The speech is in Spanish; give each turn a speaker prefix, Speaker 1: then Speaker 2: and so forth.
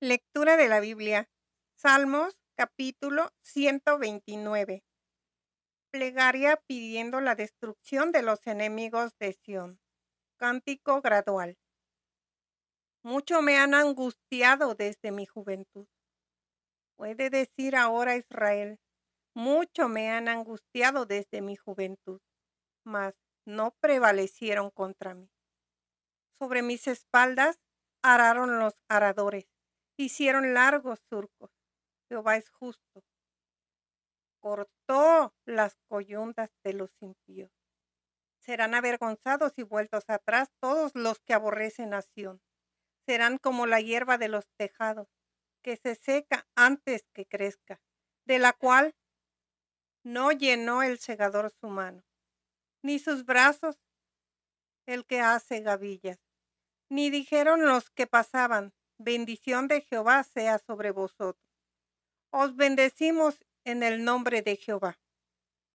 Speaker 1: Lectura de la Biblia. Salmos capítulo 129. Plegaria pidiendo la destrucción de los enemigos de Sion. Cántico gradual. Mucho me han angustiado desde mi juventud. Puede decir ahora Israel, mucho me han angustiado desde mi juventud, mas no prevalecieron contra mí. Sobre mis espaldas araron los aradores hicieron largos surcos. Jehová es justo. Cortó las coyundas de los impíos. Serán avergonzados y vueltos atrás todos los que aborrecen a Serán como la hierba de los tejados, que se seca antes que crezca, de la cual no llenó el segador su mano, ni sus brazos el que hace gavillas. Ni dijeron los que pasaban, bendición de Jehová sea sobre vosotros. Os bendecimos en el nombre de Jehová.